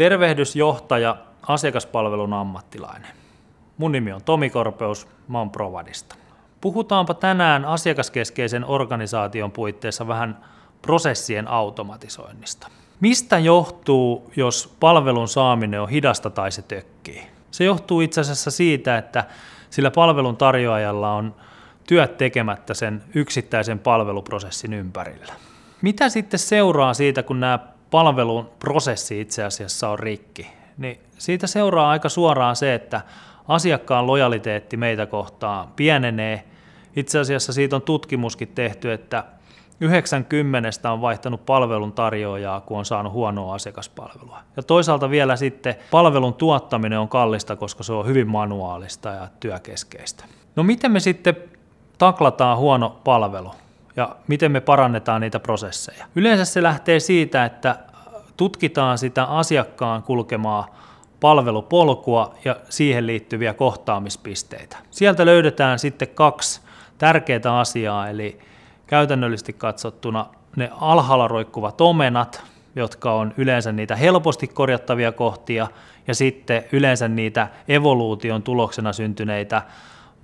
Tervehdysjohtaja, asiakaspalvelun ammattilainen. Mun nimi on Tomi Korpeus, mä oon Provadista. Puhutaanpa tänään asiakaskeskeisen organisaation puitteissa vähän prosessien automatisoinnista. Mistä johtuu, jos palvelun saaminen on hidasta tai se tökkii? Se johtuu itse asiassa siitä, että sillä palvelun tarjoajalla on työt tekemättä sen yksittäisen palveluprosessin ympärillä. Mitä sitten seuraa siitä, kun nämä palvelun prosessi itse asiassa on rikki, niin siitä seuraa aika suoraan se, että asiakkaan lojaliteetti meitä kohtaan pienenee. Itse asiassa siitä on tutkimuskin tehty, että 90 on vaihtanut palvelun tarjoajaa, kun on saanut huonoa asiakaspalvelua. Ja toisaalta vielä sitten palvelun tuottaminen on kallista, koska se on hyvin manuaalista ja työkeskeistä. No miten me sitten taklataan huono palvelu? ja miten me parannetaan niitä prosesseja. Yleensä se lähtee siitä, että tutkitaan sitä asiakkaan kulkemaa palvelupolkua ja siihen liittyviä kohtaamispisteitä. Sieltä löydetään sitten kaksi tärkeää asiaa, eli käytännöllisesti katsottuna ne alhaalla roikkuvat omenat, jotka on yleensä niitä helposti korjattavia kohtia, ja sitten yleensä niitä evoluution tuloksena syntyneitä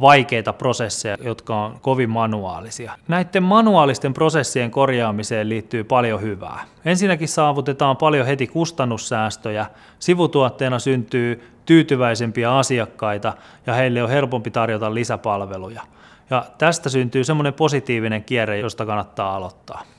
vaikeita prosesseja, jotka on kovin manuaalisia. Näiden manuaalisten prosessien korjaamiseen liittyy paljon hyvää. Ensinnäkin saavutetaan paljon heti kustannussäästöjä, sivutuotteena syntyy tyytyväisempiä asiakkaita ja heille on helpompi tarjota lisäpalveluja. Ja tästä syntyy semmoinen positiivinen kierre, josta kannattaa aloittaa.